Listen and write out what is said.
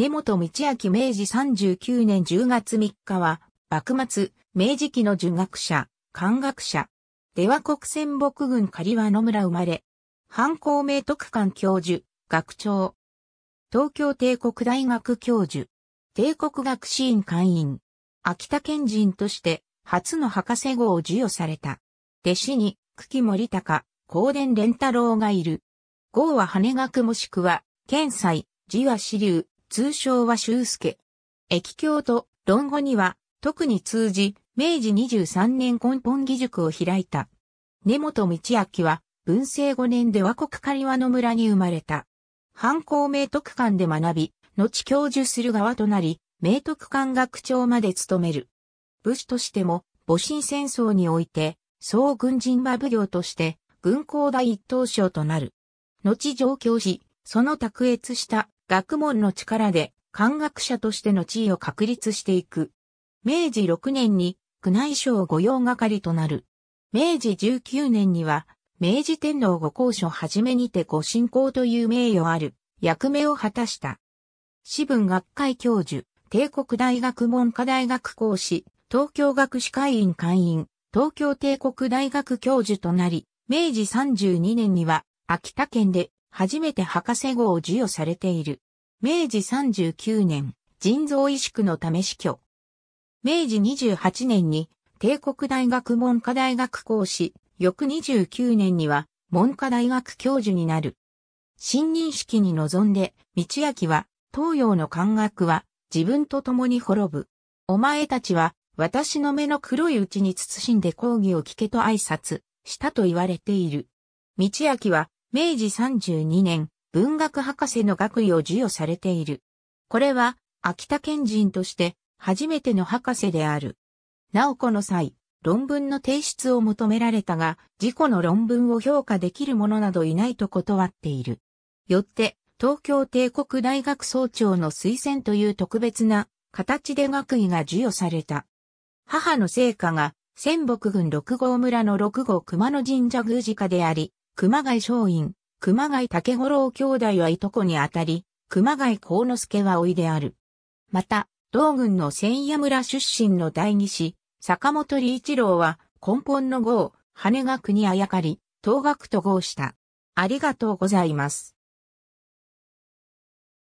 根本道明明治39年10月3日は、幕末、明治期の儒学者、漢学者。出羽国戦北軍狩羽野村生まれ。藩抗明徳館教授、学長。東京帝国大学教授。帝国学士院会員。秋田県人として、初の博士号を授与された。弟子に、久喜森高、光伝連太郎がいる。号は羽学もしくは、県祭、字は支流、通称は修介。液経と論語には、特に通じ、明治23年根本義塾を開いた。根本道明は、文政5年で和国狩和の村に生まれた。反抗明徳館で学び、後教授する側となり、明徳館学長まで務める。武士としても、戊辰戦争において、総軍人馬奉行として、軍港第一等将となる。後上京し、その卓越した学問の力で漢学者としての地位を確立していく。明治6年に宮内省御用係となる。明治19年には、明治天皇御公所はじめにて御信仰という名誉ある役目を果たした。私文学会教授、帝国大学文科大学講師、東京学士会員会員、東京帝国大学教授となり、明治32年には秋田県で初めて博士号を授与されている。明治39年、腎臓移植のため死去。明治28年に帝国大学文科大学講師、翌29年には文科大学教授になる。新任式に臨んで、道明は、東洋の感覚は自分と共に滅ぶ。お前たちは私の目の黒いうちに慎んで講義を聞けと挨拶したと言われている。道明は明治32年、文学博士の学位を授与されている。これは、秋田県人として、初めての博士である。なおこの際、論文の提出を求められたが、自己の論文を評価できる者などいないと断っている。よって、東京帝国大学総長の推薦という特別な形で学位が授与された。母の聖火が、仙北郡六郷村の六郷熊野神社宮司家であり、熊谷松院、熊谷竹五郎兄弟はいとこにあたり、熊谷幸之助はいである。また、同軍の千夜村出身の第二子、坂本理一郎は、根本の号、羽が国あやかり、東学と号した。ありがとうございます。